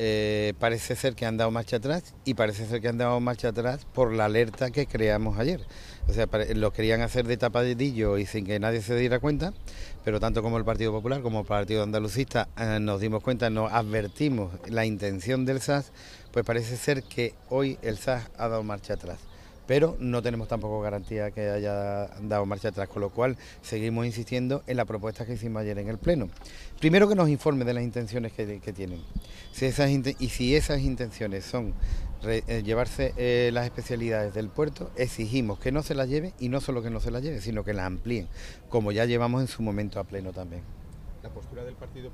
Eh, parece ser que han dado marcha atrás y parece ser que han dado marcha atrás por la alerta que creamos ayer. O sea, lo querían hacer de tapadillo y sin que nadie se diera cuenta, pero tanto como el Partido Popular como el Partido Andalucista eh, nos dimos cuenta, nos advertimos la intención del SAS, pues parece ser que hoy el SAS ha dado marcha atrás pero no tenemos tampoco garantía que haya dado marcha atrás, con lo cual seguimos insistiendo en la propuesta que hicimos ayer en el Pleno. Primero que nos informe de las intenciones que, tienen si y si esas intenciones son eh, llevarse eh, las especialidades del puerto, exigimos que no se las lleve y no solo que no se las lleve, sino que las amplíen, como ya llevamos en su momento a Pleno también. La postura del Partido